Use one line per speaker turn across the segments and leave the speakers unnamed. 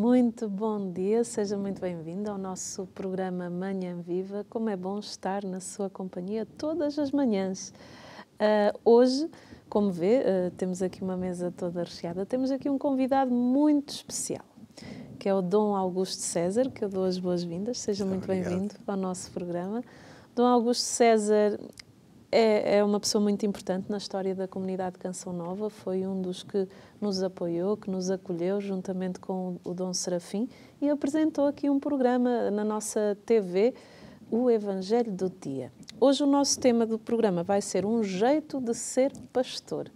Muito bom dia, seja muito bem-vindo ao nosso programa Manhã Viva. Como é bom estar na sua companhia todas as manhãs. Uh, hoje, como vê, uh, temos aqui uma mesa toda recheada. Temos aqui um convidado muito especial, que é o Dom Augusto César, que eu dou as boas-vindas. Seja muito bem-vindo ao nosso programa. Dom Augusto César é, é, uma pessoa muito importante na história da comunidade Canção Nova. Foi um dos que nos apoiou, que nos acolheu, juntamente com o, Dom Serafim, e apresentou aqui um programa na nossa TV, O Evangelho do Dia. Hoje, o nosso tema do programa vai ser Um Jeito de Ser Pastor.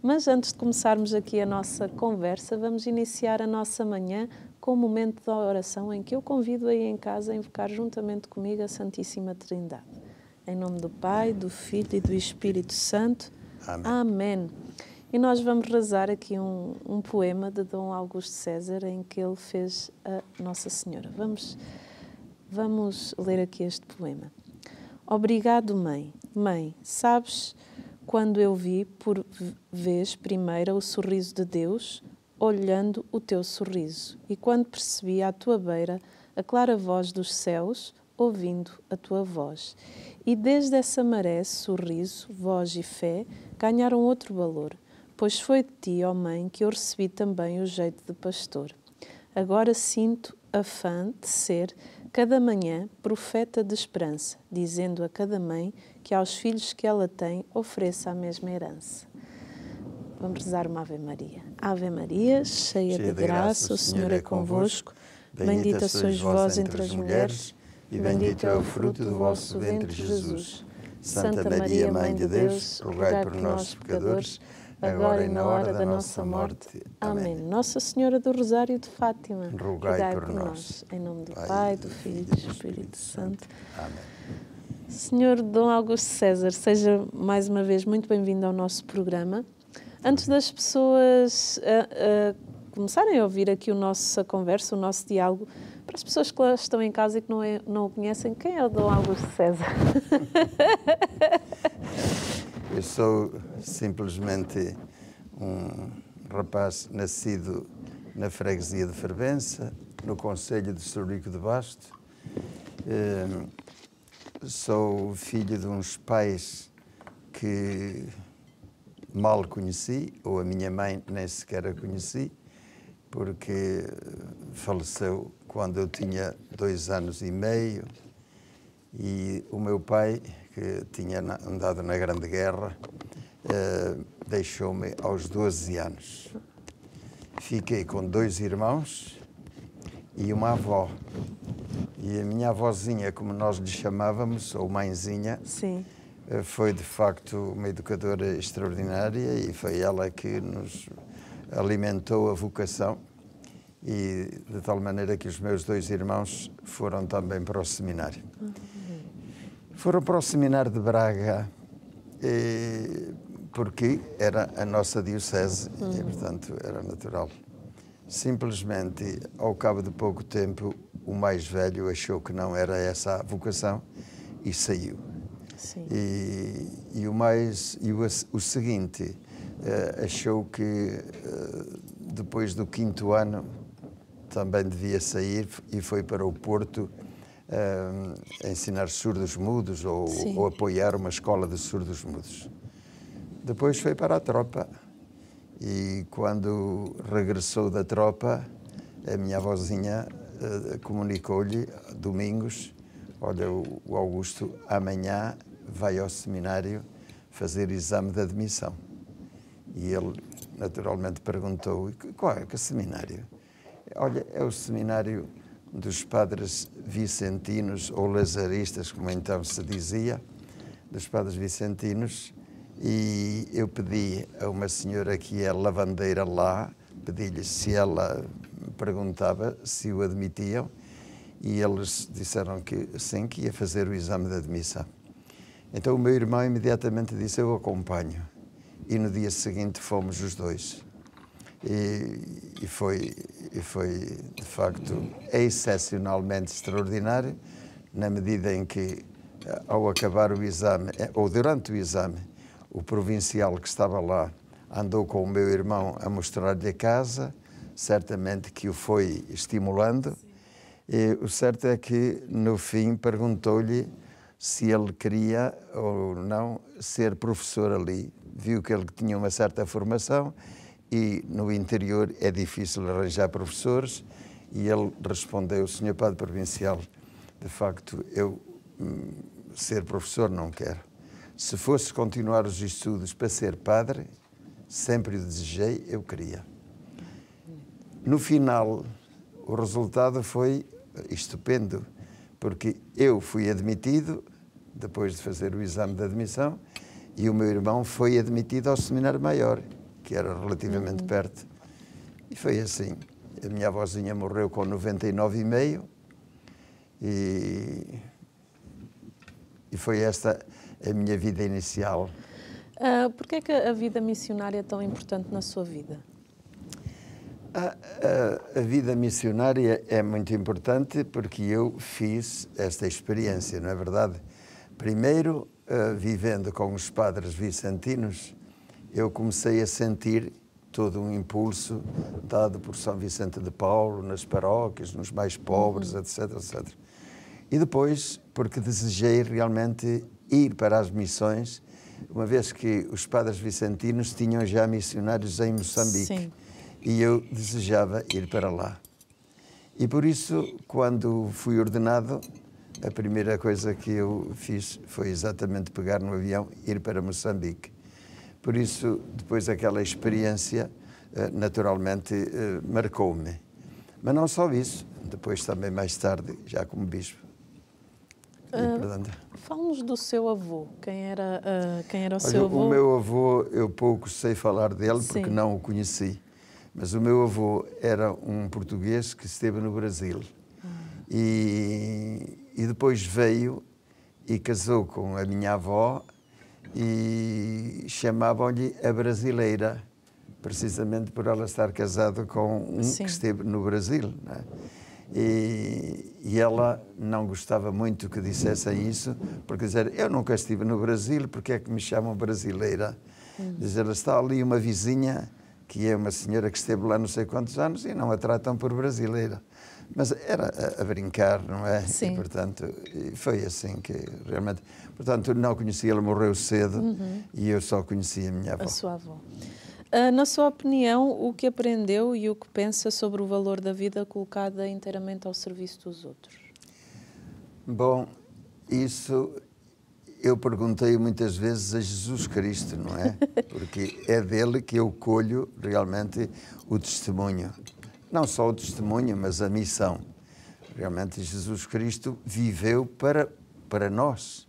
Mas antes de começarmos aqui a nossa conversa, vamos iniciar a nossa manhã com o momento da oração em que eu convido aí em casa a invocar juntamente comigo a Santíssima Trindade. Em nome do Pai, do Filho e do Espírito Santo. Amém. Amém. E nós vamos rezar aqui um, um, poema de Dom Augusto César em que ele fez a Nossa Senhora. Vamos, vamos ler aqui este poema. Obrigado, mãe. Mãe, sabes quando eu vi por vez primeira o sorriso de Deus, olhando o teu sorriso, e quando percebi à tua beira a clara voz dos céus, ouvindo a tua voz. E desde essa maré, sorriso, voz e fé ganharam outro valor, pois foi de ti, ó Mãe, que eu recebi também o jeito de pastor. Agora sinto afã de ser, cada manhã, profeta de esperança, dizendo a cada mãe que aos filhos que ela tem ofereça a mesma herança. Vamos rezar uma Ave Maria. Ave Maria, cheia, cheia de, graça, o Senhor é, é convosco. Bendita, bendita sois vós entre as mulheres e bendito é o fruto do vosso ventre, Jesus. Santa Maria, Mãe de Deus, rogai por nós, pecadores, agora e na hora da nossa morte. Amém. Nossa Senhora do Rosário de Fátima, rogai por nós. Em nome do Pai, do Filho e do Espírito Santo. Amém. Senhor Dom Augusto César, seja mais uma vez muito bem-vindo ao nosso programa. Antes das pessoas uh, uh, começarem a ouvir aqui o nossa conversa, o nosso diálogo, para as pessoas que estão em casa e que não, é, não o conhecem, quem é o Dom Augusto César?
Eu sou simplesmente um rapaz nascido na freguesia de Fervença, no Conselho de Sorico de Basto. Ehm, sou filho de uns pais que mal conheci, ou a minha mãe nem sequer a conheci, porque faleceu quando eu tinha dois anos e meio e o meu pai, que tinha andado na Grande Guerra, eh, deixou-me aos 12 anos. Fiquei com dois irmãos e uma avó. E a minha avózinha, como nós lhe chamávamos, ou mãezinha, Sim. Eh, foi de facto uma educadora extraordinária e foi ela que nos alimentou a vocação e de tal maneira que os meus dois irmãos foram também para o seminário. Foram para o seminário de Braga porque era a nossa diocese e, uhum. portanto, era natural. Simplesmente, ao cabo de pouco tempo, o mais velho achou que não era essa a vocação e saiu. E, e, o mais e o, o seguinte eh, achou que eh, depois do quinto ano também devia sair e foi para o Porto uh, ensinar surdos mudos ou, ou, apoiar uma escola de surdos mudos. Depois foi para a tropa e quando regressou da tropa, a minha avózinha uh, comunicou-lhe, domingos, olha, o Augusto amanhã vai ao seminário fazer exame de admissão. E ele, naturalmente, perguntou: qual é que é seminário? Olha, é o seminário dos padres vicentinos, ou lazaristas, como então se dizia, dos padres vicentinos. E eu pedi a uma senhora que é lavandeira lá, pedi-lhe se ela perguntava se o admitiam e eles disseram que sim, que ia fazer o exame de admissão. Então o meu irmão imediatamente disse: Eu acompanho e no dia seguinte fomos os dois. E, e, foi, e foi, de facto, excepcionalmente extraordinário, na medida em que, eh, ao acabar o exame, eh, ou durante o exame, o provincial que estava lá andou com o meu irmão a mostrar-lhe a casa, certamente que o foi estimulando. E o certo é que, no fim, perguntou-lhe se ele queria ou não ser professor ali, viu que ele tinha uma certa formação e no interior é difícil arranjar professores e ele respondeu, senhor padre provincial, de facto eu hum, ser professor não quero. Se fosse continuar os estudos para ser padre, sempre o desejei, eu queria. No final, o resultado foi estupendo, porque eu fui admitido, depois de fazer o exame de admissão, e o meu irmão foi admitido ao seminário maior, que era relativamente uhum. perto. E foi assim. A minha avózinha morreu com 99,5 e, e foi esta a minha vida inicial.
Uh, é que a vida missionária é tão importante na sua vida?
A, a, a, vida missionária é muito importante porque eu fiz esta experiência, não é verdade? Primeiro, uh, vivendo com os padres vicentinos, eu comecei a sentir todo um impulso dado por São Vicente de Paulo nas paróquias, nos mais pobres, etc, uhum. etc. E depois, porque desejei realmente ir para as missões, uma vez que os padres vicentinos tinham já missionários em Moçambique. Sim. E eu desejava ir para lá. E por isso, quando fui ordenado, a primeira coisa que eu fiz foi exatamente pegar no avião e ir para Moçambique. Por isso, depois daquela experiência, eh, naturalmente eh, marcou-me. Mas não só isso, depois também mais tarde, já como bispo.
Uh, ah, Fala-nos do seu avô. Quem era, uh, quem era o Olha, seu avô? O meu
avô, eu pouco sei falar dele porque Sim. não o conheci. Mas o meu avô era um português que esteve no Brasil. Ah. E e depois veio e casou com a minha avó e chamavam-lhe a brasileira, precisamente por ela estar casada com um Sim. que esteve no Brasil. Né? E, e, ela não gostava muito que dissessem isso, porque dizer eu nunca estive no Brasil, porque é que me chamam brasileira? Hum. Dizer, está ali uma vizinha que é uma senhora que esteve lá não sei quantos anos e não a tratam por brasileira. Mas era a, a brincar, não é? Sim. E, portanto, foi assim que realmente. Portanto, não conhecia, ela morreu cedo uhum. e eu só conhecia a minha avó. A sua
avó. Uh, na sua opinião, o que aprendeu e o que pensa sobre o valor da vida colocada inteiramente ao serviço dos outros?
Bom, isso eu perguntei muitas vezes a Jesus Cristo, não é? Porque é dele que eu colho realmente o testemunho não só o testemunho, mas a missão. Realmente Jesus Cristo viveu para, para nós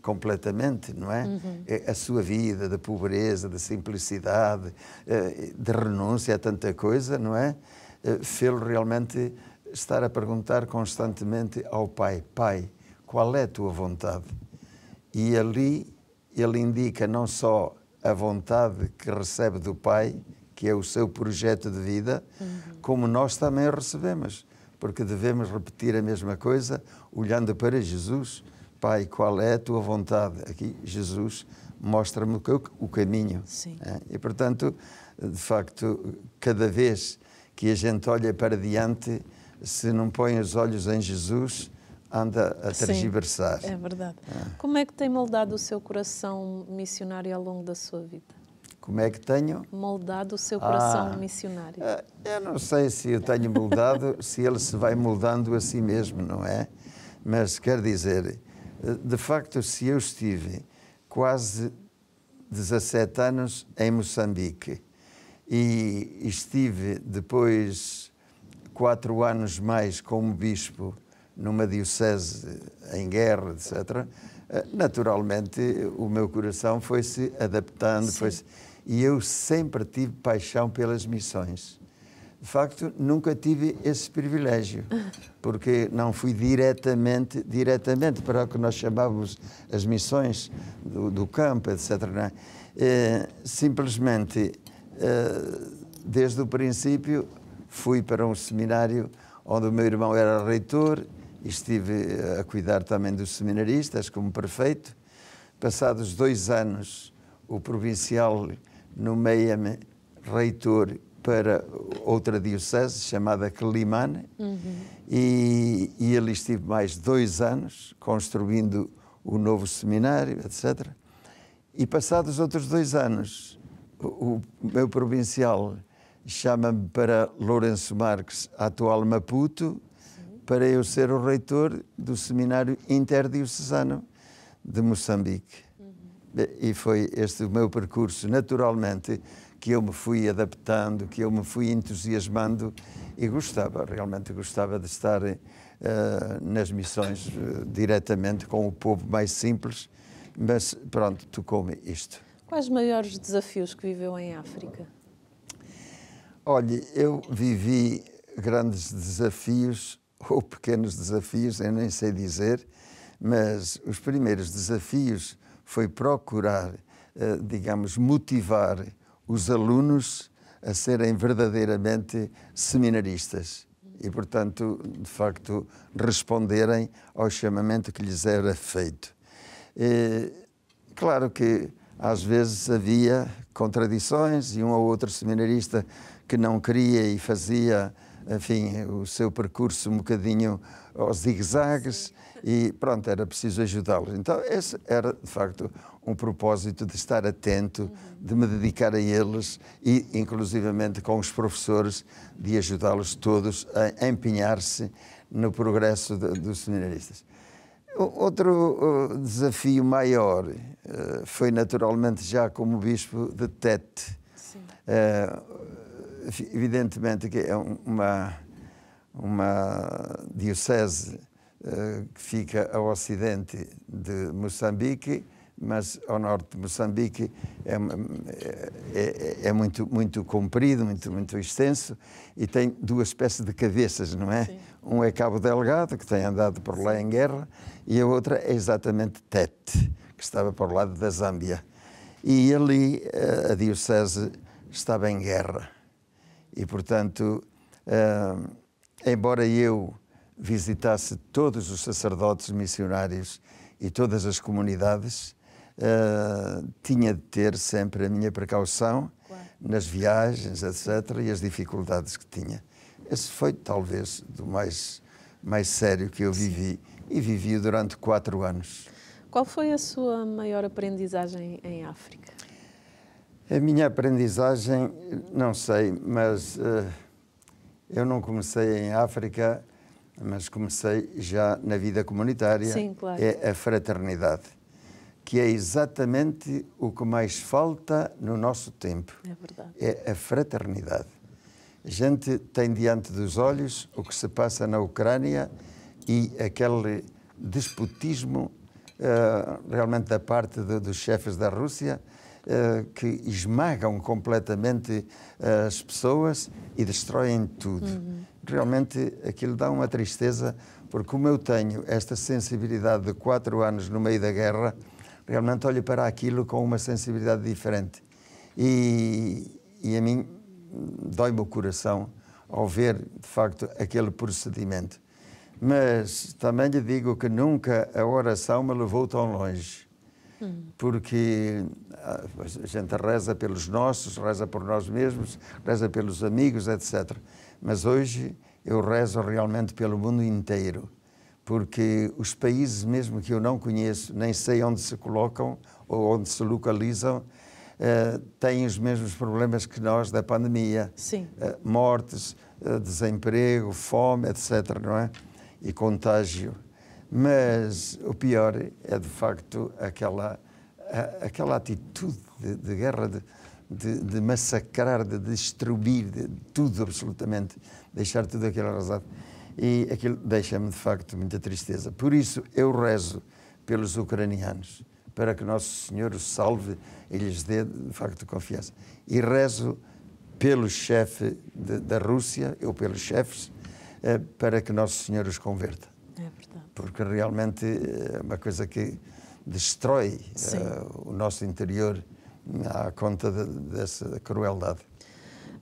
completamente, não é? Uhum. É, a sua vida, da pobreza, da simplicidade, eh, de renúncia a tanta coisa, não é? Eh, fê-lo realmente estar a perguntar constantemente ao Pai: Pai, qual é a tua vontade? E ali ele indica não só a vontade que recebe do Pai, que é o seu projeto de vida, uhum. como nós também recebemos, porque devemos repetir a mesma coisa, olhando para Jesus. Pai, qual é a tua vontade? Aqui, Jesus mostra-me o caminho. Né? E, portanto, de facto, cada vez que a gente olha para diante, se não põe os olhos em Jesus, anda a tergiversar. Sim, é verdade. É.
Como é que tem moldado o seu coração missionário ao longo da sua vida?
como é que tenho
moldado o seu coração ah, missionário.
Eh, eu não sei se eu tenho moldado, se ele se vai moldando a si mesmo, não é? Mas quer dizer, eh, de facto, se eu estive quase 17 anos em Moçambique e estive depois quatro anos mais como bispo numa diocese em guerra, etc., eh, naturalmente o meu coração foi se adaptando, Sim. foi -se e eu sempre tive paixão pelas missões. De facto, nunca tive esse privilégio, porque não fui diretamente, diretamente para o que nós chamávamos as missões do, do campo, etc. É? Eh, simplesmente, eh, desde o princípio, fui para um seminário onde o meu irmão era reitor, estive eh, a cuidar também dos seminaristas como prefeito. Passados dois anos, o provincial nomeia-me reitor para outra diocese chamada Climane uhum. e, e ali estive mais dois anos construindo o novo seminário, etc. E passados outros dois anos, o, o meu provincial chama-me para Lourenço Marques, atual Maputo, Sim. para eu ser o reitor do seminário interdiocesano de Moçambique. E foi este o meu percurso, naturalmente, que eu me fui adaptando, que eu me fui entusiasmando e gostava, realmente gostava de estar uh, nas missões uh, diretamente com o povo mais simples, mas pronto, tocou-me isto.
Quais os maiores desafios que viveu em África?
Olhe, eu vivi grandes desafios ou pequenos desafios, eu nem sei dizer, mas os primeiros desafios foi procurar, eh, digamos, motivar os alunos a serem verdadeiramente seminaristas e, portanto, de facto, responderem ao chamamento que lhes era feito. E, claro que às vezes havia contradições e um ou outro seminarista que não queria e fazia, enfim, o seu percurso um bocadinho aos zigue e pronto, era preciso ajudá-los. Então, esse era, de facto, um propósito de estar atento, de me dedicar a eles e, inclusivamente, com os professores, de ajudá-los todos a empenhar-se no progresso de, dos seminaristas. Outro desafio maior eh, foi, naturalmente, já como bispo de Tete. Eh, evidentemente que é uma, uma diocese eh, que fica a ocidente de Moçambique, mas ao norte de Moçambique é, é, é, é muito, muito comprido, muito, muito extenso e tem duas espécies de cabeças, não é? Sim. Um é Cabo Delgado, que tem andado por lá em guerra, e a outra é exatamente Tete, que estava por lado da Zâmbia. E ali eh, a Diocese estava em guerra. E, portanto, eh, embora eu visitasse todos os sacerdotes missionários e todas as comunidades, uh, tinha de ter sempre a minha precaução claro. nas viagens, etc., e as dificuldades que tinha. Esse foi talvez do mais, mais sério que eu vivi e vivi durante quatro anos.
Qual foi a sua maior aprendizagem em África?
A minha aprendizagem, não sei, mas uh, eu não comecei em África mas comecei já na vida comunitária, Sim, claro. é a fraternidade, que é exatamente o que mais falta no nosso tempo. É verdade. É a fraternidade. A gente tem diante dos olhos o que se passa na Ucrânia e aquele despotismo uh, realmente da parte de, dos chefes da Rússia uh, que esmagam completamente eh, as pessoas e destroem tudo. Uhum realmente aquilo dá uma tristeza, porque como eu tenho esta sensibilidade de quatro anos no meio da guerra, realmente olho para aquilo com uma sensibilidade diferente. E, e a mim dói-me o coração ao ver, de facto, aquele procedimento. Mas também lhe digo que nunca a oração me levou tão longe, porque ah, a gente reza pelos nossos, reza por nós mesmos, reza pelos amigos, etc. Mas hoje eu rezo realmente pelo mundo inteiro, porque os países mesmo que eu não conheço, nem sei onde se colocam ou onde se localizam, eh, têm os mesmos problemas que nós da pandemia. Sim. Eh, mortes, eh, desemprego, fome, etc., não é? E contágio. Mas o pior é, de facto, aquela, a, aquela atitude de, de guerra, de, de, de massacrar, de destruir de tudo absolutamente, deixar tudo aquilo arrasado. E aquilo deixa-me, de facto, muita tristeza. Por isso, eu rezo pelos ucranianos, para que Nosso Senhor os salve e lhes dê, de facto, confiança. E rezo pelo chefe de, da Rússia, ou pelos chefes, eh, para que Nosso Senhor os converta. É verdade. Porque realmente eh, é uma coisa que destrói eh, o nosso interior à conta de, dessa crueldade.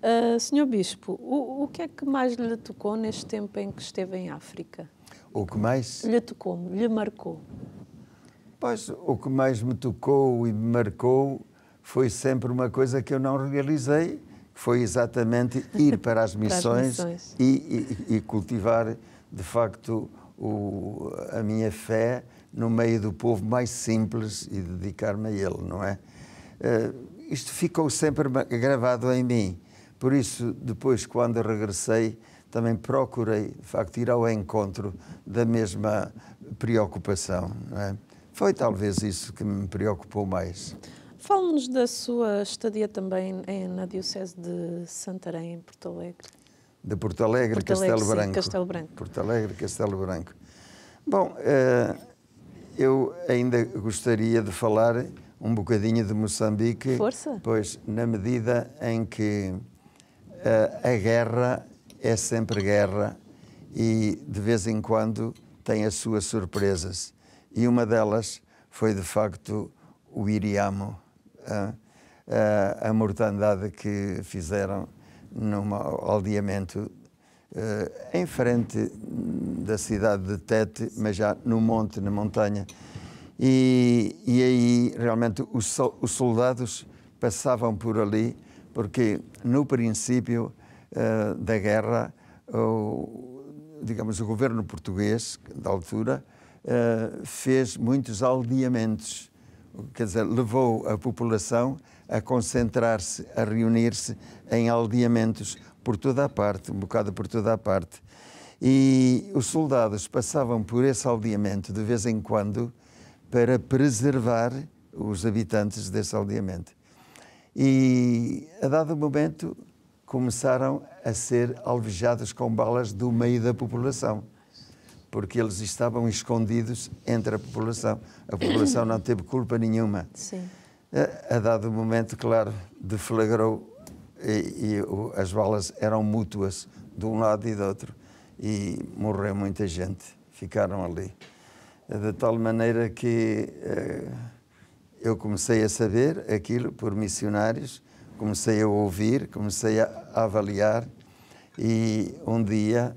Uh, senhor Bispo, o, o que é que mais lhe tocou neste tempo em que esteve em África?
O que mais? Lhe
tocou, lhe marcou.
Pois, o que mais me tocou e me marcou foi sempre uma coisa que eu não realizei, foi exatamente ir para as missões, para as missões. E, e, e, cultivar, de facto, o, a minha fé no meio do povo mais simples e dedicar-me a ele, não é? Eh, isto ficou sempre gravado em mim. Por isso, depois, quando regressei, também procurei, de facto, ir ao encontro da mesma preocupação. É? Foi talvez isso que me preocupou mais.
fale nos da sua estadia também em, na Diocese de Santarém, em Porto Alegre.
De Porto Alegre, Porto Alegre Castelo, sim, Branco. Castelo Branco. Porto Alegre, Castelo Branco. Bom, eh, eu ainda gostaria de falar um bocadinho de Moçambique. Força. Pois, na medida em que eh, a guerra é sempre guerra e de vez em quando tem as suas surpresas. E uma delas foi de facto o Iriamo, a, eh, eh, a mortandade que fizeram num aldeamento em frente da cidade de Tete, mas já no monte, na montanha e, e aí realmente os, os, soldados passavam por ali, porque no princípio uh, da guerra, o, digamos, o governo português, da altura, uh, fez muitos aldeamentos, quer dizer, levou a população a concentrar-se, a reunir-se em aldeamentos por toda a parte, um bocado por toda a parte. E os soldados passavam por esse aldeamento de vez em quando para preservar os habitantes desse aldeamento. E, a dado momento, começaram a ser alvejados com balas do meio da população, porque eles estavam escondidos entre a população. A população não teve culpa nenhuma. Sim. A, a dado momento, claro, deflagrou e, e as balas eram mútuas de um lado e do outro e morreu muita gente. Ficaram ali. É de tal maneira que eh, eu comecei a saber aquilo por missionários, comecei a ouvir, comecei a avaliar e um dia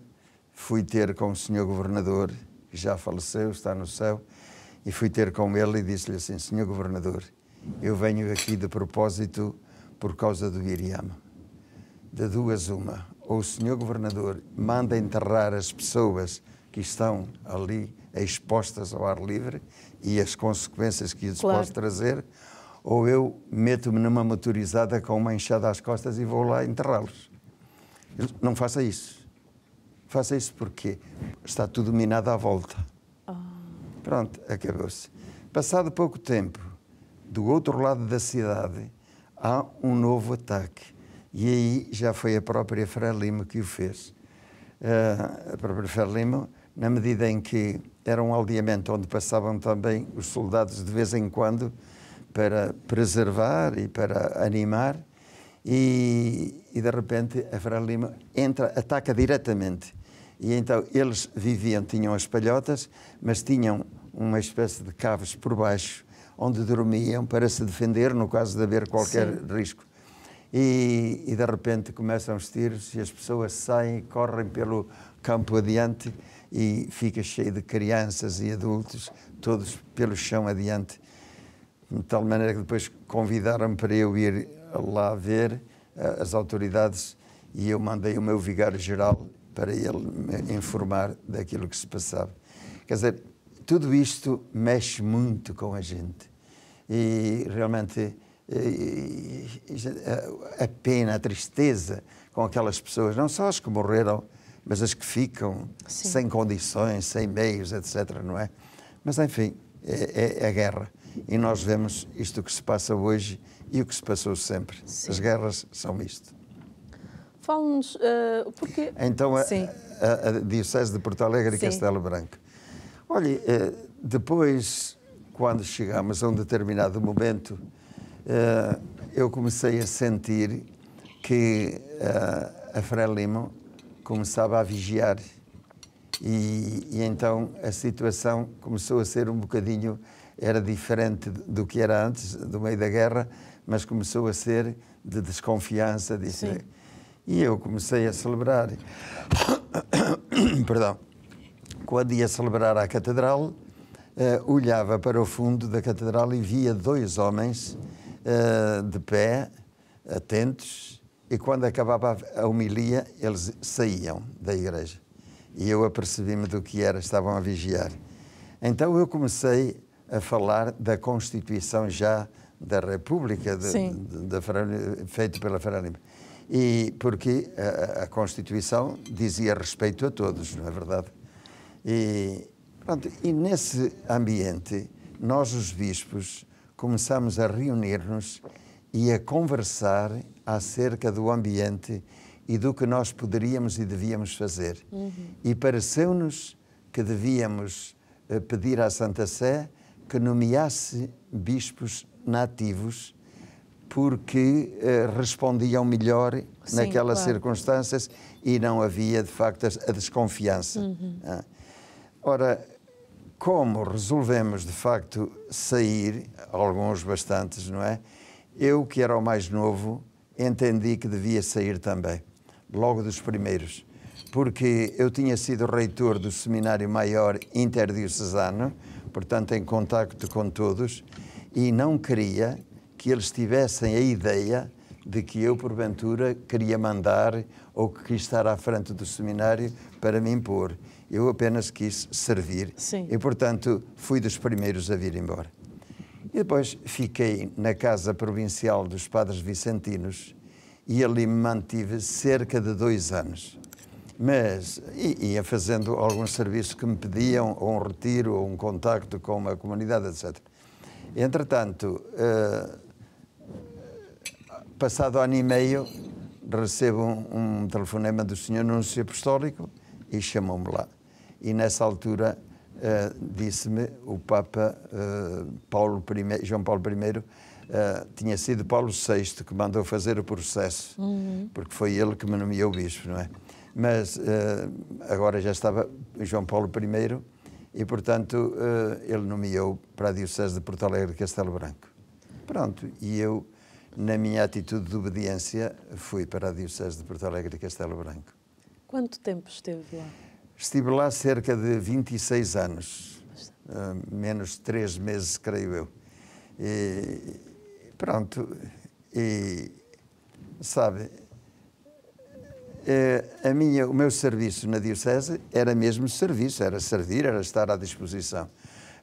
fui ter com o senhor governador, que já faleceu, está no céu, e fui ter com ele e disse-lhe assim, senhor governador, eu venho aqui de propósito por causa do Iriama. De duas uma, ou o senhor governador manda enterrar as pessoas que estão ali expostas ao ar livre e as consequências que isso claro. pode trazer, ou eu meto-me numa motorizada com uma enxada às costas e vou lá enterrá-los. Não faça isso. Faça isso porque está tudo minado à volta. Oh. Pronto, acabou-se. Passado pouco tempo, do outro lado da cidade, há um novo ataque. E aí já foi a própria Frelimo que o fez. Uh, a própria Frelimo na medida em que era um aldeamento onde passavam também os soldados de vez em quando para preservar e para animar. E, e de repente a Fran Lima entra, ataca diretamente. E então eles viviam, tinham as palhotas, mas tinham uma espécie de caves por baixo onde dormiam para se defender no caso de haver qualquer Sim. risco. E, e, de repente começam os tiros e as pessoas saem, correm pelo campo adiante e fica cheio de crianças e adultos, todos pelo chão adiante. De tal maneira que depois convidaram-me para eu ir lá ver eh, as autoridades e eu mandei o meu vigário-geral para ele me informar daquilo que se passava. Quer dizer, tudo isto mexe muito com a gente e realmente eh, eh, a pena, a tristeza com aquelas pessoas, não só as que morreram mas as que ficam Sim. sem condições, sem meios, etc., não é? Mas, enfim, é, é, a é guerra. E nós vemos isto que se passa hoje e o que se passou sempre. Sim. As guerras são isto.
Fala-nos, uh, eh, porque... Então, a,
a, a, Diocese de Porto Alegre e Castelo Branco. Olhe, uh, depois, quando chegámos a um determinado momento, uh, eu comecei a sentir que eh, a Frei Lima começava a vigiar. E, e, então a situação começou a ser um bocadinho era diferente do que era antes do meio da guerra mas começou a ser de desconfiança disse Sim. e eu comecei a celebrar perdão quando ia celebrar à catedral uh, olhava para o fundo da catedral e via dois homens uh, de pé atentos e quando acabava a homilia, eles saíam da igreja. E eu apercebi-me do que era, estavam a vigiar. Então eu comecei a falar da Constituição já da República, de, de, de, de feita pela Franibe. E porque a, a, Constituição dizia respeito a todos, não é verdade? E, pronto, e nesse ambiente, nós os bispos começamos a reunir-nos e a conversar acerca do ambiente e do que nós poderíamos e devíamos fazer. Uhum. E pareceu-nos que devíamos eh, pedir à Santa Sé que nomeasse bispos nativos porque eh, respondiam melhor Sim, naquelas claro. circunstâncias e não havia, de facto, a desconfiança. Uhum. Ah. Ora, como resolvemos, de facto, sair, alguns bastantes, não é? Eu, que era o mais novo, entendi que devia sair também, logo dos primeiros, porque eu tinha sido reitor do Seminário Maior Interdiocesano, portanto, em contacto com todos, e não queria que eles tivessem a ideia de que eu, porventura, queria mandar ou que quis estar à frente do seminário para me impor. Eu apenas quis servir Sim. e, portanto, fui dos primeiros a vir embora. E depois fiquei na casa provincial dos padres vicentinos e ali me mantive cerca de dois anos. Mas ia fazendo alguns serviços que me pediam, ou um retiro, ou um contacto com a comunidade, etc. Entretanto, uh, passado ano e meio, recebo um, um telefonema do Senhor Núncio Apostólico e chamou-me lá. E nessa altura Uh, disse-me o Papa uh, Paulo I, João Paulo I, uh, tinha sido Paulo VI que mandou fazer o processo, uhum. porque foi ele que me nomeou bispo, não é? Mas agora já estava João Paulo I e, portanto, ele nomeou para a Diocese de Porto Alegre Castelo Branco. Pronto, e eu, na minha atitude de obediência, fui para a Diocese de Porto Alegre Castelo Branco.
Quanto tempo esteve lá?
Estive lá cerca de 26 anos, ah, menos três meses, creio eu. E, pronto, e sabe, é, a minha, o meu serviço na Diocese era mesmo serviço, era servir, era estar à disposição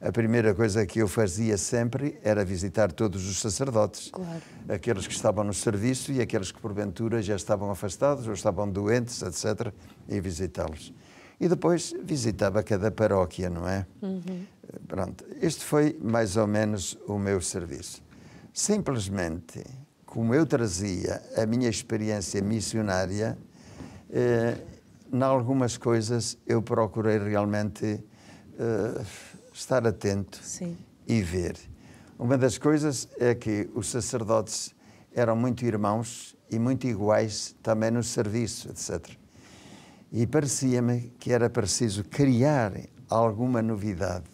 a primeira coisa que eu fazia sempre era visitar todos os sacerdotes. Claro. Aqueles que estavam no serviço e aqueles que porventura já estavam afastados ou estavam doentes, etc., e visitá-los. E depois visitava cada paróquia, não é? Uhum. Pronto, este foi mais ou menos o meu serviço. Simplesmente, como eu trazia a minha experiência missionária, eh, em algumas coisas eu procurei realmente eh, estar atento Sim. e ver. Uma das coisas é que os sacerdotes eram muito irmãos e muito iguais também no serviço, etc e parecia-me que era preciso criar alguma novidade.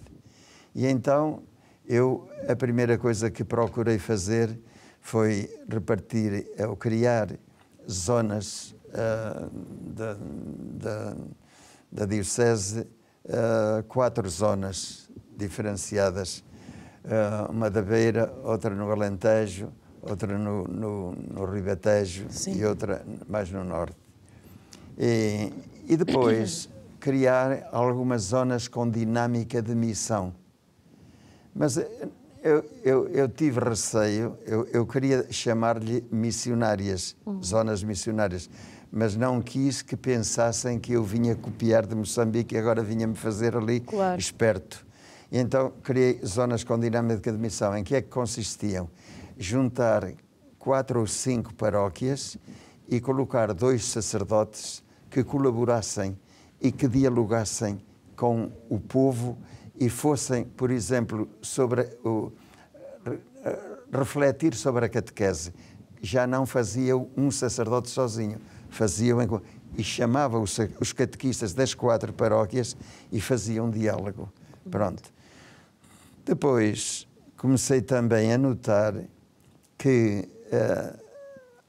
E então eu a primeira coisa que procurei fazer foi repartir, eh, ou criar zonas uh, da, da, da, Diocese, uh, quatro zonas diferenciadas, uh, uma da Beira, outra no Alentejo, outra no, no, no Ribatejo Sim. e outra mais no Norte. E, e depois criar algumas zonas com dinâmica de missão. Mas eh, eu, eu, eu tive receio, eu, eu queria chamar-lhe missionárias, uhum. zonas missionárias, mas não quis que pensassem que eu vinha copiar de Moçambique e agora vinha-me fazer ali claro. esperto. E então criei zonas com dinâmica de missão. Em que é que consistiam? Juntar quatro ou cinco paróquias e colocar dois sacerdotes que colaborassem e que dialogassem com o povo e fossem, por exemplo, sobre o, eh, refletir sobre a catequese. Já não fazia um sacerdote sozinho, faziam e chamava os catequistas das quatro paróquias e fazia um diálogo. Pronto. Depois comecei também a notar que uh,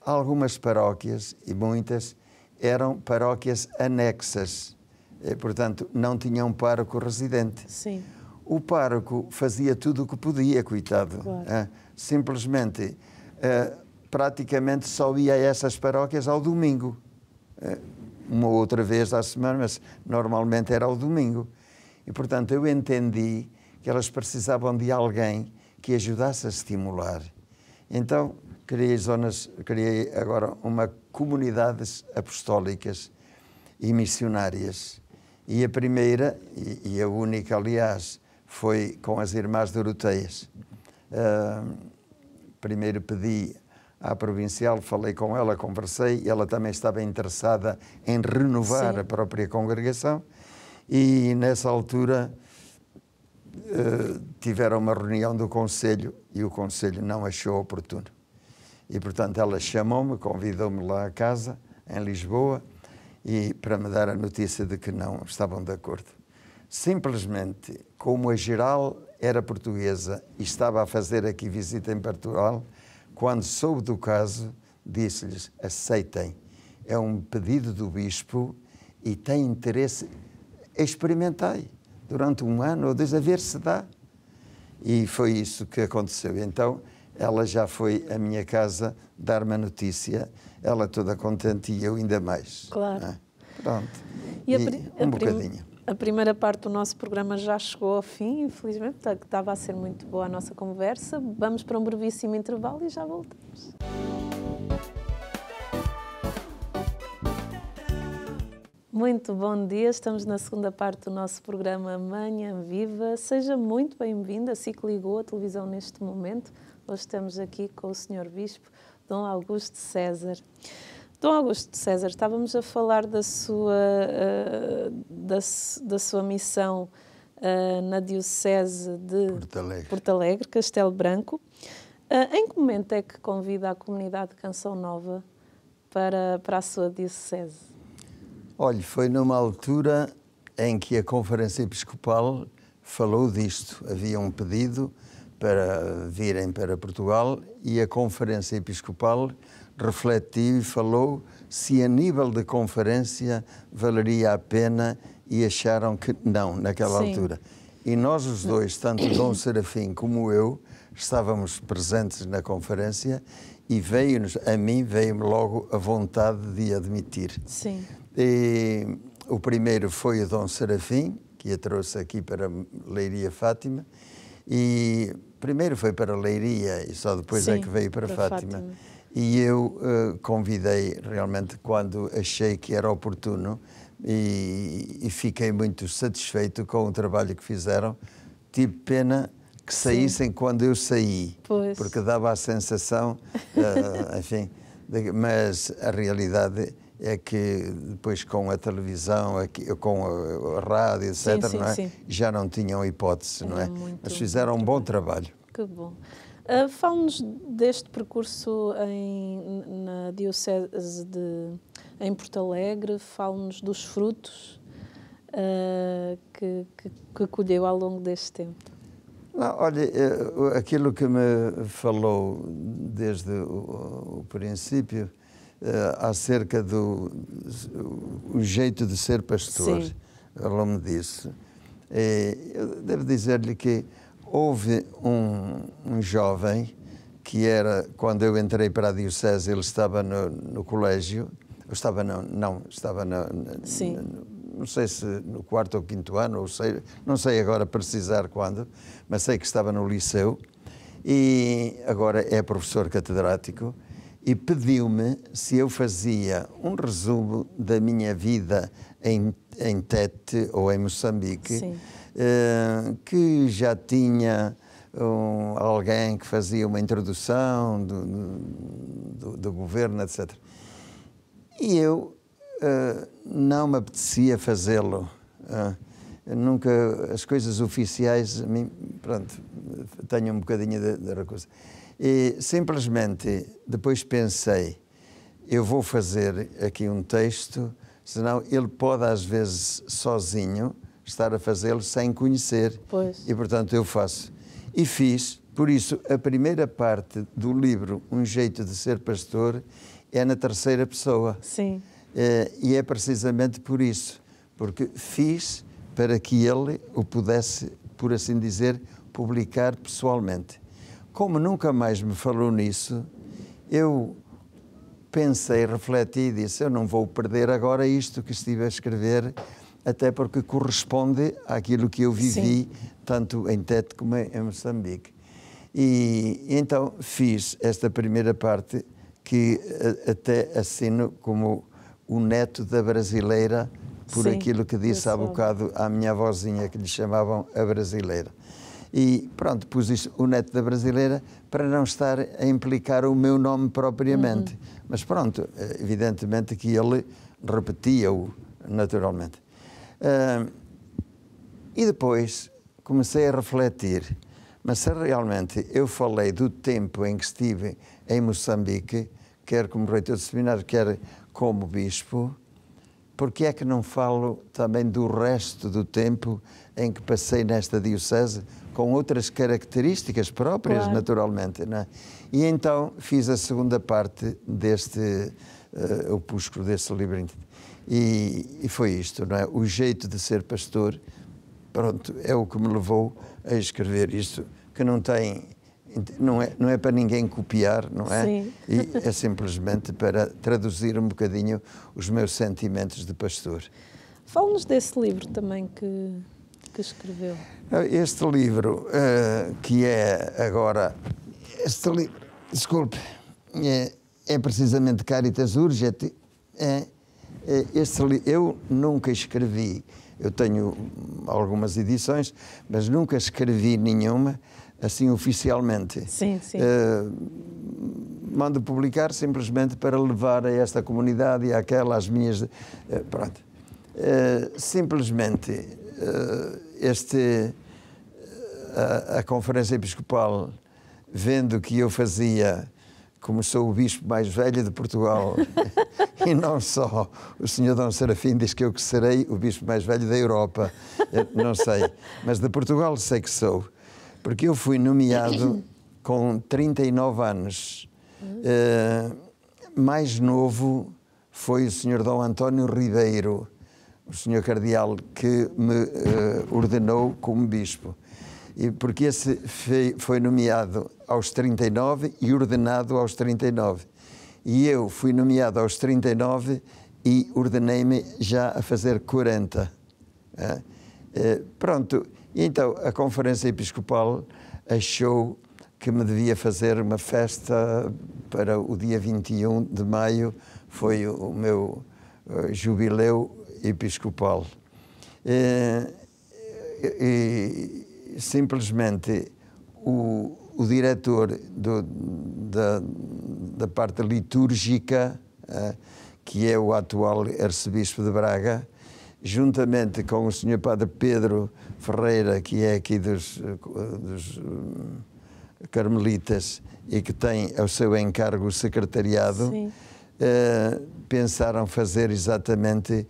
algumas paróquias, e muitas, eram paróquias anexas, e, eh, portanto, não tinham pároco residente. Sim. O pároco fazia tudo o que podia, coitado. Claro. Eh? simplesmente, eh, praticamente só ia a essas paróquias ao domingo. uma outra vez à semana, mas normalmente era ao domingo. E, portanto, eu entendi que elas precisavam de alguém que ajudasse a estimular. Então, criei, zonas, criei agora uma comunidades apostólicas e missionárias. E a primeira, e, e a única, aliás, foi com as Irmãs Doroteias. Uh, primeiro pedi à provincial, falei com ela, conversei, e ela também estava interessada em renovar Sim. a própria congregação. E nessa altura uh, tiveram uma reunião do Conselho e o Conselho não achou oportuno. E, portanto, ela chamou-me, convidou-me lá à casa, em Lisboa, e para me dar a notícia de que não estavam de acordo. Simplesmente, como a geral era portuguesa e estava a fazer aqui visita em Portugal, quando soube do caso, disse-lhes: aceitem. É um pedido do bispo e tem interesse. Experimentai durante um ano ou dois a ver se dá. E foi isso que aconteceu. Então, ela já foi à minha casa dar-me a notícia, ela toda contente e eu ainda mais. Claro. É? Pronto. E, e um bocadinho.
A primeira parte do nosso programa já chegou ao fim, infelizmente, tá, estava a ser muito boa a nossa conversa. Vamos para um brevíssimo intervalo e já voltamos. Muito bom dia, estamos na segunda parte do nosso programa Manhã Viva. Seja muito bem vinda assim que ligou a televisão neste momento. Hoje estamos aqui com o Sr. Bispo Dom Augusto César. Dom Augusto César, estávamos a falar da sua, uh, da, da, sua missão uh, na Diocese de Porto Alegre, Porto Alegre Castelo Branco. Uh, em que momento é que convida a comunidade Canção Nova para, para a sua Diocese?
Olhe, foi numa altura em que a Conferência Episcopal falou disto. Havia um pedido para virem para Portugal e a Conferência Episcopal refletiu e falou se a nível de conferência valeria a pena e acharam que não naquela Sim. altura. E nós os dois, tanto Dom Serafim como eu, estávamos presentes na conferência e veio-nos, a mim veio-me logo a vontade de admitir. Sim. E o primeiro foi o Dom Serafim, que a trouxe aqui para Leiria Fátima, e primeiro foi para Leiria e só depois é Sim, é que veio para, para Fátima. Fátima. E eu uh, convidei realmente quando achei que era oportuno e, e, fiquei muito satisfeito com o trabalho que fizeram. Tive pena que saíssem Sim. quando eu saí, pois. porque dava a sensação, uh, enfim, de, mas a realidade é que depois com a televisão, aqui, com a, a rádio, etc., sim, sim, não é? já não tinham hipótese, Era é não é? Muito, Mas fizeram um bom trabalho.
Que bom. Uh, Fale-nos deste percurso em, na Diocese de, em Porto Alegre, fale-nos dos frutos uh, que, que, que, colheu ao longo deste tempo.
Não, ah, olha, eh, aquilo que me falou desde o, o princípio uh, acerca do o jeito de ser pastor, falou-me disso. E eu devo dizer-lhe que houve um, um, jovem que era, quando eu entrei para a Diocese, ele estava no, no colégio, eu estava não não, estava na, Sim. No, não sei se no quarto ou quinto ano, ou sei, não sei agora precisar quando, mas sei que estava no liceu e agora é professor catedrático e pediu-me se eu fazia um resumo da minha vida em, em Tete ou em Moçambique. Sim eh, que já tinha um, alguém que fazia uma introdução do, do, do governo, etc. E eu uh, não me apetecia fazê-lo. Uh, nunca as coisas oficiais, mim, pronto, tenho um bocadinho de, de recusa. E simplesmente depois pensei, eu vou fazer aqui um texto, senão ele pode às vezes sozinho estar a fazê-lo sem conhecer. Pois. E, portanto, eu faço. E fiz, por isso, a primeira parte do livro Um Jeito de Ser Pastor é na terceira pessoa. Sim. É, e é precisamente por isso, porque fiz para que ele o pudesse, por assim dizer, publicar pessoalmente. Como nunca mais me falou nisso, eu pensei, refleti e disse: eu não vou perder agora isto que estive a escrever até porque corresponde àquilo que eu vivi Sim. tanto em Tete como em Moçambique. E então fiz esta primeira parte que eh, até assino como o neto da brasileira por Sim, aquilo que disse há bocado à minha avózinha que lhe chamavam a brasileira. E pronto, pus isto, o neto da brasileira para não estar a implicar o meu nome propriamente. Uhum. Mas pronto, eh, evidentemente que ele repetia-o naturalmente. Uh, e depois comecei a refletir, mas se realmente eu falei do tempo em que estive em Moçambique, quer como reitor de seminário, quer como bispo, porque é que não falo também do resto do tempo em que passei nesta diocese, com outras características próprias, claro. naturalmente. É? E então fiz a segunda parte deste uh, opúsculo, deste livro e, e, foi isto, não é? O jeito de ser pastor, pronto, é o que me levou a escrever isto, que não tem, não é, não é para ninguém copiar, não é? Sim. E é simplesmente para traduzir um bocadinho os meus sentimentos de pastor.
Fala-nos desse livro também que, que escreveu.
Ah, este livro, uh, que é agora. Este livro, desculpe, é, é precisamente Caritas Urget. É, é, este, eu nunca escrevi, eu tenho algumas edições, mas nunca escrevi nenhuma assim oficialmente. Sim, sim. Uh, mando publicar simplesmente para levar a esta comunidade e àquela as minhas. Uh, pronto. Uh, simplesmente este, a, Conferência Episcopal, vendo que eu fazia, como sou o bispo mais velho de Portugal, e não só. O senhor Dom Serafim diz que eu que serei o bispo mais velho da Europa. Eu eh, não sei, mas de Portugal sei que sou, porque eu fui nomeado com 39 anos. Uh, mais novo foi o senhor Dom António Ribeiro, o senhor cardeal que me uh, ordenou como bispo. E porque esse foi nomeado aos 39 e ordenado aos 39. E eu fui nomeado aos 39 e ordenei-me já a fazer 40. É? É, pronto, então a Conferência Episcopal achou que me devia fazer uma festa para o dia 21 de maio, foi o meu eh, jubileu episcopal. É, e, e simplesmente o, o diretor do, da, da, parte litúrgica, eh, que é o atual arcebispo de Braga, juntamente com o senhor padre Pedro Ferreira, que é aqui dos, eh, eh, dos carmelitas e que tem ao seu encargo o secretariado. Sim eh, pensaram fazer exatamente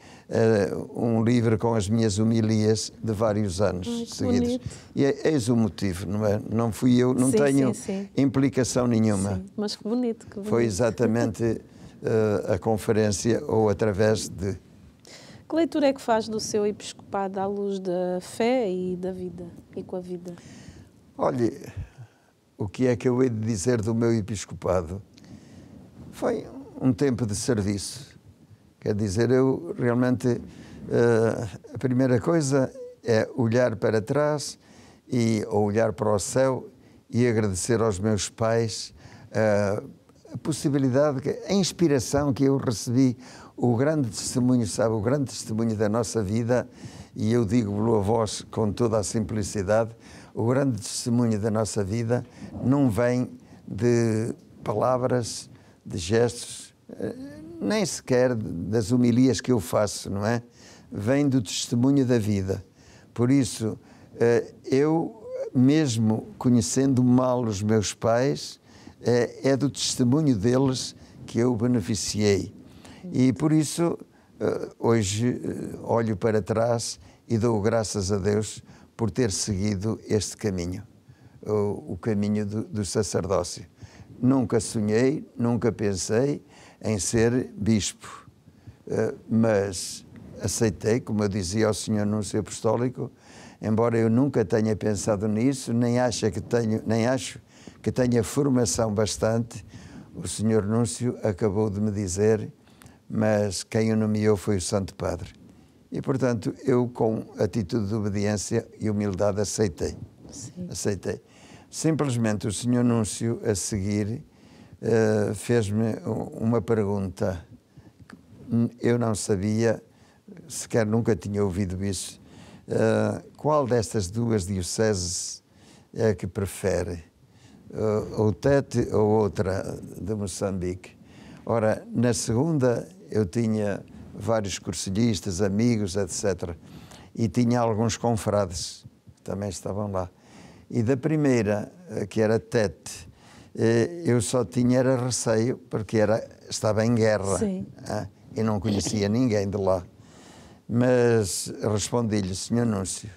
uh, um livro com as minhas humilhas de vários anos seguidos. Bonito. E é, eis o motivo, não é? Não fui eu, não sim, tenho sim, sim. implicação nenhuma.
mas que bonito, que bonito. Foi
exatamente uh, a conferência ou através de.
Que leitura é que faz do seu episcopado à luz da fé e da vida e com a vida?
Olhe, o que é que eu hei de dizer do meu episcopado? Foi um tempo de serviço. Quer dizer, eu realmente uh, a primeira coisa é olhar para trás e ou olhar para o céu e agradecer aos meus pais uh, a possibilidade, a inspiração que eu recebi, o grande testemunho, sabe, o grande testemunho da nossa vida, e eu digo lhe a vós com toda a simplicidade, o grande testemunho da nossa vida não vem de palavras, de gestos, eh, nem sequer das humilhas que eu faço, não é? Vem do testemunho da vida. Por isso, eh, eu, mesmo conhecendo mal os meus pais, eh, é do testemunho deles que eu beneficiei. E por isso, hoje, olho para trás e dou graças a Deus por ter seguido este caminho o, caminho do, do sacerdócio. Nunca sonhei, nunca pensei em ser bispo. Eh, mas aceitei, como eu dizia ao Senhor Núncio Apostólico, embora eu nunca tenha pensado nisso, nem, acha que tenho, nem acho que tenha formação bastante, o Senhor Núncio acabou de me dizer, mas quem o nomeou foi o Santo Padre. E, portanto, eu, com atitude de obediência e humildade, aceitei. Sim. Aceitei. Simplesmente o Senhor Núncio, a seguir, eh, fez-me uma pergunta. Eu não sabia, sequer nunca tinha ouvido isso. Uh, qual destas duas dioceses é que prefere? Uh, eh, ou Tete ou outra de Moçambique? Ora, na segunda eu tinha vários cursilhistas, amigos, etc. E tinha alguns confrades que também estavam lá. E da primeira, que era Tete, eh, eu só tinha era receio, porque era, estava em guerra Sim. Ah, e não conhecia ninguém de lá. Mas respondi-lhe, Senhor Núncio,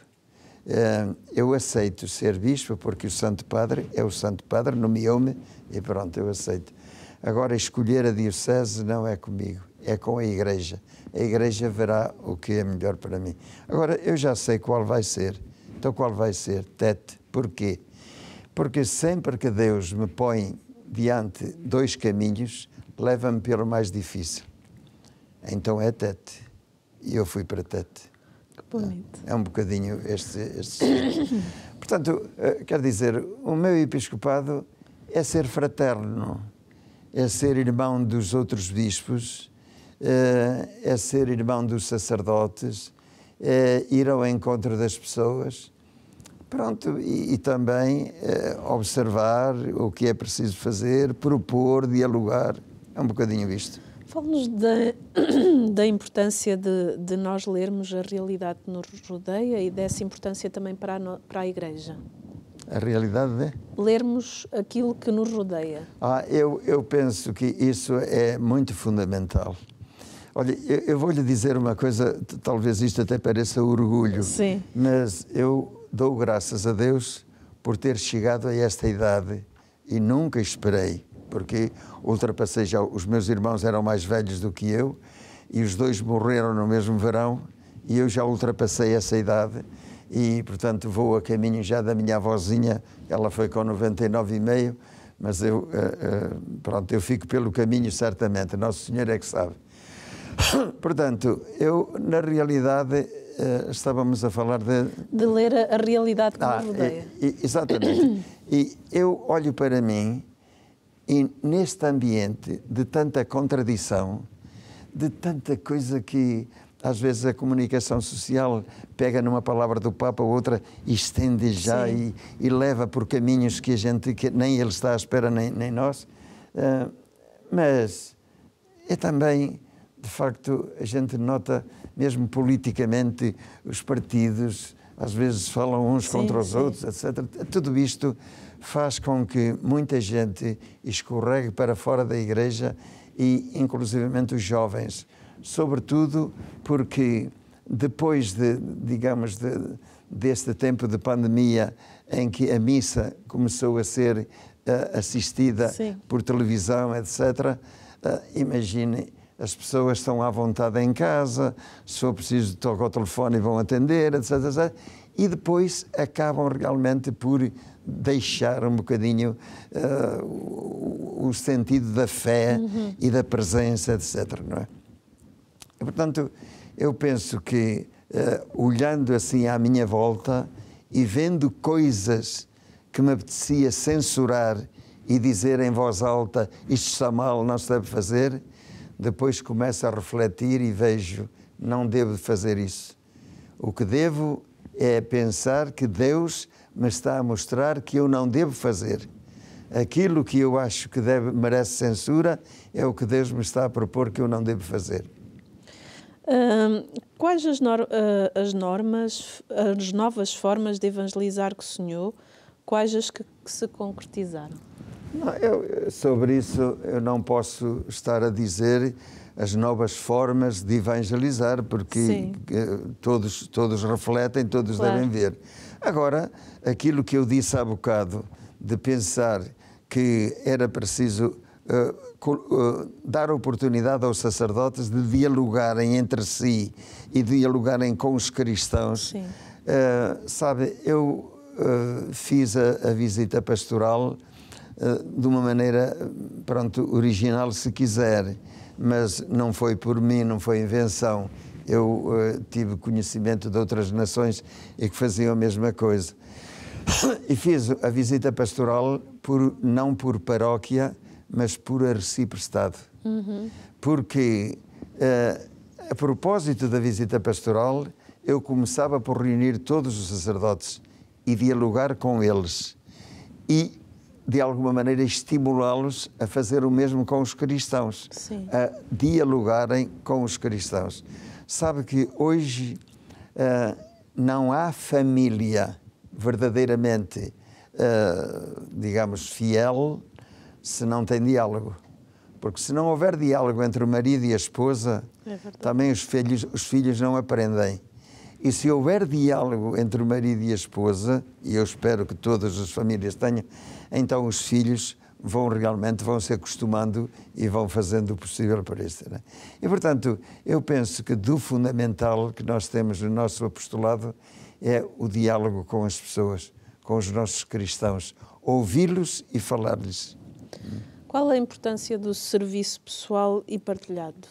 eh, eu aceito ser bispo porque o Santo Padre é o Santo Padre, nomeou-me e pronto, eu aceito. Agora, escolher a Diocese não é comigo, é com a Igreja. A Igreja verá o que é melhor para mim. Agora, eu já sei qual vai ser. Então, qual vai ser? Tete. Porquê? Porque sempre que Deus me põe diante dois caminhos, leva-me pelo mais difícil. Então é Tete. E eu fui para Tete. Que bonito. É um bocadinho este. este... Portanto, eh, quero dizer, o meu episcopado é ser fraterno, é ser irmão dos outros bispos, eh, é ser irmão dos sacerdotes, é ir ao encontro das pessoas Pronto, e, e também eh, observar o que é preciso fazer, propor, dialogar. É um bocadinho isto.
fala nos da, da, importância de, de, nós lermos a realidade que nos rodeia e dessa importância também para a, para a Igreja.
A realidade né
Lermos aquilo que nos rodeia.
Ah, eu, eu penso que isso é muito fundamental. Olha, eu, eu vou lhe dizer uma coisa, talvez isto até pareça orgulho, Sim. mas eu dou graças a Deus por ter chegado a esta idade e nunca esperei, porque ultrapassei já. Os meus irmãos eram mais velhos do que eu e os dois morreram no mesmo verão e eu já ultrapassei essa idade e, portanto, vou a caminho já da minha avózinha. Ela foi com 99,5, mas eu, uh, pronto, eu fico pelo caminho certamente. Nosso Senhor é que sabe. Portanto, eu, na realidade, eh, estávamos a falar de...
De ler a, realidade que ah, rodeia.
Exatamente. e eu olho para mim e neste ambiente de tanta contradição, de tanta coisa que às vezes a comunicação social pega numa palavra do Papa ou outra e estende já e, e, leva por caminhos que a gente que nem ele está à espera nem, nem nós. Uh, mas é também de facto, a gente nota, mesmo politicamente, os partidos às vezes falam uns sim, contra os sim. outros, etc. Tudo isto faz com que muita gente escorregue para fora da igreja e, inclusivamente, os jovens. Sobretudo porque depois de, digamos, de, deste tempo de pandemia em que a missa começou a ser uh, assistida Sim. por televisão, etc., uh, eh, imagine as pessoas estão à vontade em casa, se for preciso tocar o telefone e vão atender, etc, etc. E depois acabam realmente por deixar um bocadinho uh, o, o, sentido da fé uhum. e da presença, etc. Não é? E, portanto, eu penso que, uh, olhando assim à minha volta e vendo coisas que me apetecia censurar e dizer em voz alta isto está mal, não se deve fazer, depois começo a refletir e vejo, não devo fazer isso. O que devo é pensar que Deus me está a mostrar que eu não devo fazer. Aquilo que eu acho que deve, merece censura é o que Deus me está a propor que eu não devo fazer.
quais as, uh, as, normas, as novas formas de evangelizar que sonhou? Quais as que, que se concretizaram?
Não, eu, sobre isso eu não posso estar a dizer as novas formas de evangelizar, porque eh, todos, todos refletem, todos claro. devem ver. Agora, aquilo que eu disse há bocado, de pensar que era preciso uh, uh, dar oportunidade aos sacerdotes de dialogarem entre si e dialogarem com os cristãos, uh, sabe, eu fiz a, a visita pastoral eh, de uma maneira, eh, pronto, original se quiser, mas não foi por mim, não foi invenção. Eu eh, tive conhecimento de outras nações e que faziam a mesma coisa. E fiz a visita pastoral por, não por paróquia, mas por arciprestado. Uhum. Porque, a propósito da visita pastoral, eu começava por reunir todos os sacerdotes e dialogar com eles. E de alguma maneira, estimulá-los a fazer o mesmo com os cristãos, Sim. a dialogarem com os cristãos. Sabe que hoje uh, não há família verdadeiramente, uh, digamos, fiel se não tem diálogo. Porque se não houver diálogo entre o marido e a esposa, é também os filhos, os filhos não aprendem. E se houver diálogo entre o marido e a esposa, e eu espero que todas as famílias tenham, então os filhos vão realmente vão se acostumando e vão fazendo o possível para isso. É? E portanto, eu penso que do fundamental que nós temos no nosso apostolado é o diálogo com as pessoas, com os nossos cristãos, ouvi-los e falar-lhes.
Qual a importância do serviço pessoal e partilhado?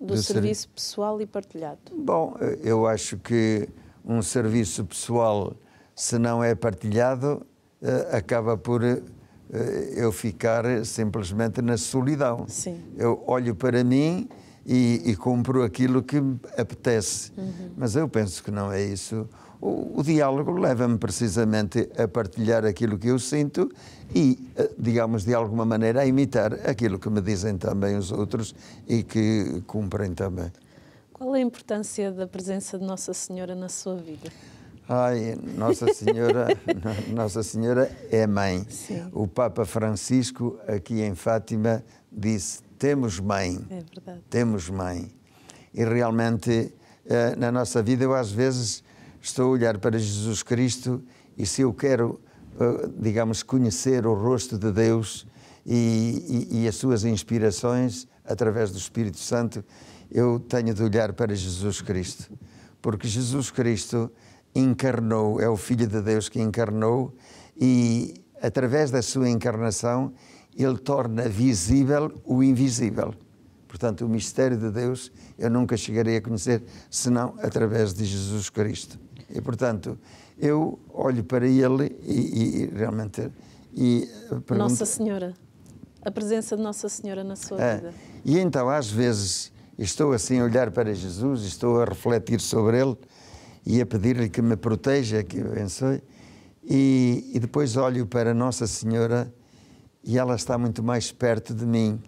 do serviço pessoal e partilhado?
Bom, eu acho que um serviço pessoal, se não é partilhado, eh, acaba por eh, eu ficar simplesmente na solidão. Sim. Eu olho para mim e, e, compro aquilo que me apetece. Uhum. Mas eu penso que não é isso. O, o diálogo leva-me precisamente a partilhar aquilo que eu sinto e, eh, digamos, de alguma maneira, a imitar aquilo que me dizem também os outros e que cumprem também.
Qual é a importância da presença de Nossa Senhora na sua vida?
Ai, Nossa Senhora, Nossa Senhora é mãe. Sim. O Papa Francisco, aqui em Fátima, disse: temos mãe. É verdade. Temos mãe. E realmente, eh, na nossa vida, eu às vezes estou a olhar para Jesus Cristo e se eu quero, eh, digamos, conhecer o rosto de Deus e, e, e as suas inspirações através do Espírito Santo, eu tenho de olhar para Jesus Cristo. Porque Jesus Cristo encarnou, é o Filho de Deus que encarnou e, através da sua encarnação, ele torna visível o invisível. Portanto, o mistério de Deus eu nunca chegarei a conhecer senão através de Jesus Cristo. E, portanto, eu olho para ele e, e realmente... E eh, pergunto, Nossa
Senhora. A presença de Nossa Senhora na sua ah, vida.
E então, às vezes, estou assim a olhar para Jesus, estou a refletir sobre ele e a pedir-lhe que me proteja, que o abençoe. E, e, depois olho para Nossa Senhora e ela está muito mais perto de mim.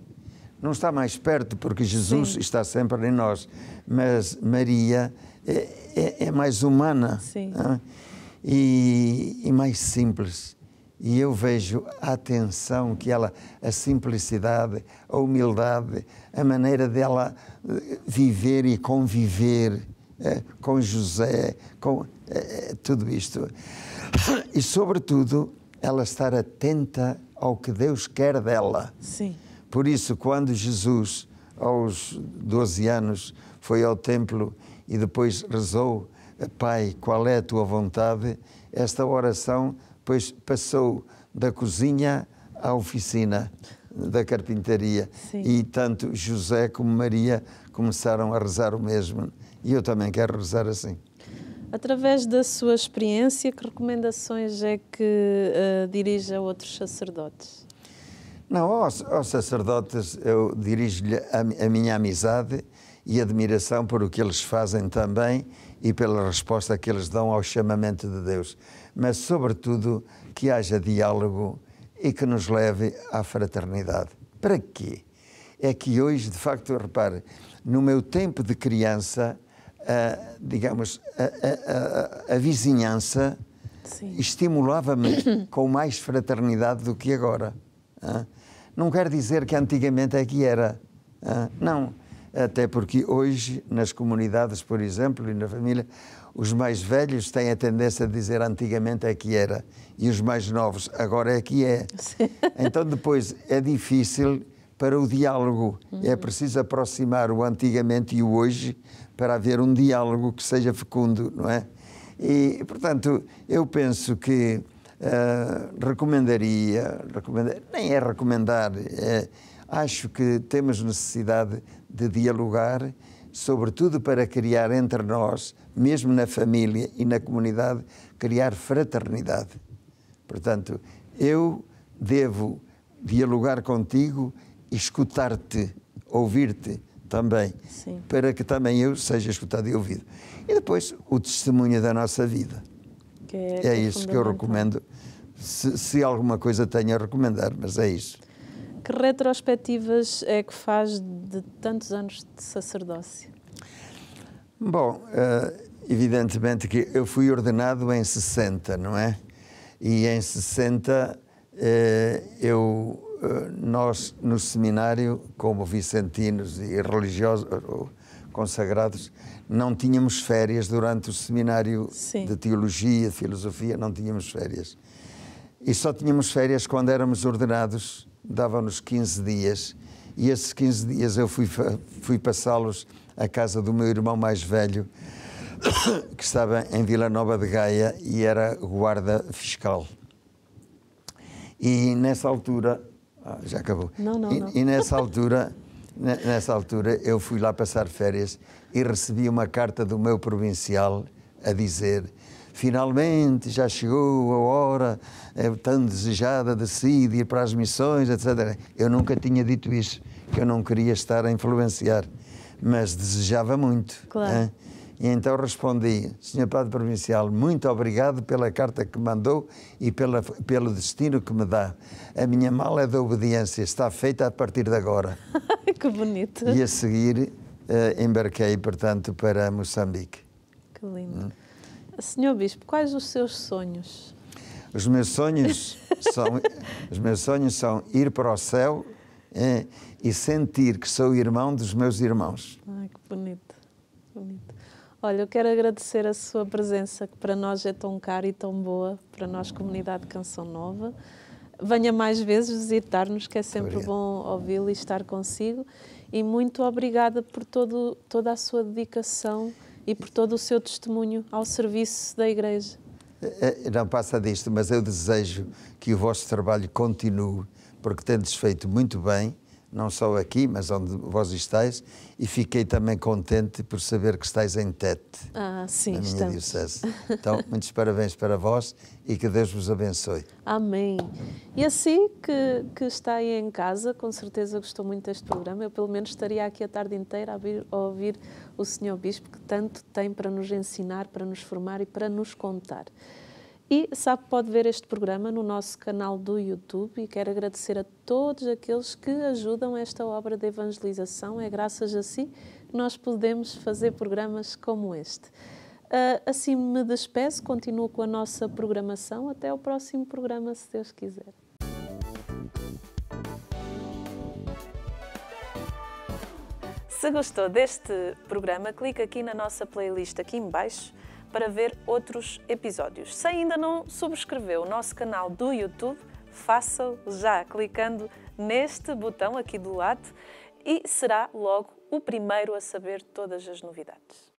Não está mais perto porque Jesus Sim. está sempre em nós, mas Maria é, é, é, mais humana né? e, e, mais simples. E eu vejo a atenção que ela, a simplicidade, a humildade, a maneira dela eh, viver e conviver é, com José, com eh, tudo isto. E, sobretudo, ela estar atenta ao que Deus quer dela. Sim. Por isso, quando Jesus, aos 12 anos, foi ao templo e depois rezou, Pai, qual é a tua vontade? Esta oração, pois passou da cozinha à oficina da carpintaria. Sim. E tanto José como Maria começaram a rezar o mesmo. E eu também quero rezar assim.
Através da sua experiência, que recomendações é que uh, dirige a outros sacerdotes?
Não, aos, aos sacerdotes eu dirijo-lhe a, a, minha amizade e admiração por o que eles fazem também e pela resposta que eles dão ao chamamento de Deus. Mas, sobretudo, que haja diálogo e que nos leve à fraternidade. Para quê? É que hoje, de facto, repare, no meu tempo de criança, a, digamos, a, a, a vizinhança estimulava-me com mais fraternidade do que agora. Não quer dizer que antigamente é que era. Não até porque hoje, nas comunidades, por exemplo, e na família, os mais velhos têm a tendência de dizer antigamente é que era, e os mais novos agora é que é. Sim. Então, depois, é difícil para o diálogo. É uhum. É preciso aproximar o antigamente e o hoje para haver um diálogo que seja fecundo, não é? E, portanto, eu penso que uh, recomendaria, recomendar, nem é recomendar, é, acho que temos necessidade de dialogar, sobretudo para criar entre nós, mesmo na família e na comunidade, criar fraternidade. Portanto, eu devo dialogar contigo, escutar-te, ouvir-te também, Sim. para que também eu seja escutado e ouvido. E depois o testemunho da nossa vida.
Que é, é isso que eu recomendo.
Se, se alguma coisa tenho a recomendar, mas é isso.
Que retrospectivas é que faz de tantos anos de sacerdócio?
Bom, eh, evidentemente que eu fui ordenado em 60, não é? E em 60 eh, eu eh, nós no seminário, como vicentinos e religiosos consagrados, não tínhamos férias durante o seminário Sim. de teologia, filosofia, não tínhamos férias. E só tínhamos férias quando éramos ordenados dava-nos 15 dias e esses 15 dias eu fui, fui passá-los à casa do meu irmão mais velho, que estava em Vila Nova de Gaia e era guarda fiscal. E nessa altura. Ah, já acabou. Não, não, e, e nessa altura. Nessa altura, eu fui lá passar férias e recebi uma carta do meu provincial a dizer finalmente já chegou a hora é, tão desejada de si, ir para as missões, etc. Eu nunca tinha dito isso, que eu não queria estar a influenciar, mas desejava muito. Claro. E então respondi, Sr. Padre Provincial, muito obrigado pela carta que mandou e pela, pelo destino que me dá. A minha mala é da obediência, está feita a partir de agora.
que bonito. E a
seguir eh, embarquei, portanto, para Moçambique.
Que lindo. Hum. Senhor Bispo, quais os seus sonhos?
Os meus sonhos são, os meus sonhos são ir para o céu é, e sentir que sou irmão dos meus irmãos.
Ai, que bonito, que bonito. Olha, eu quero agradecer a sua presença, que para nós é tão cara e tão boa, para nós, comunidade Canção Nova. Venha mais vezes visitar-nos, que é sempre bom ouvi-lo e estar consigo. E muito obrigada por todo, toda a sua dedicação e por todo o seu testemunho ao serviço da Igreja.
Eh, eh, não passa disto, mas eu desejo que o vosso trabalho continue, porque tendes feito muito bem não só aqui, mas onde vós estáis, e fiquei também contente por saber que estáis em Tete,
ah, sim, na minha estamos. diocese. Então,
muitos parabéns para vós e que Deus vos abençoe.
Amém. E assim que, que está aí em casa, com certeza gostou muito deste programa, eu pelo menos estaria aqui a tarde inteira a, a ouvir o Senhor Bispo, que tanto tem para nos ensinar, para nos formar e para nos contar. E sabe que pode ver este programa no nosso canal do YouTube e quero agradecer a todos aqueles que ajudam esta obra de evangelização. É graças a si que nós podemos fazer programas como este. Ah, assim me despeço, continuo com a nossa programação. Até ao próximo programa, se Deus quiser. Se gostou deste programa, clique aqui na nossa playlist aqui embaixo para ver outros episódios. Se ainda não subscreveu o nosso canal do YouTube, faça-o já clicando neste botão aqui do lado e será logo o primeiro a saber todas as novidades.